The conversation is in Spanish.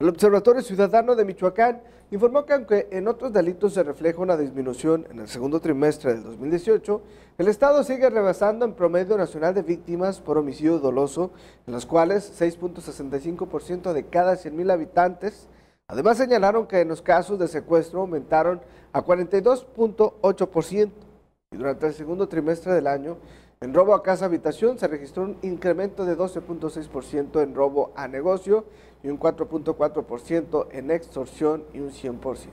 El Observatorio Ciudadano de Michoacán informó que aunque en otros delitos se refleja una disminución en el segundo trimestre del 2018, el Estado sigue rebasando en promedio nacional de víctimas por homicidio doloso, en las cuales 6.65% de cada 100.000 habitantes. Además señalaron que en los casos de secuestro aumentaron a 42.8% y durante el segundo trimestre del año en robo a casa habitación se registró un incremento de 12.6% en robo a negocio y un 4.4% en extorsión y un 100%.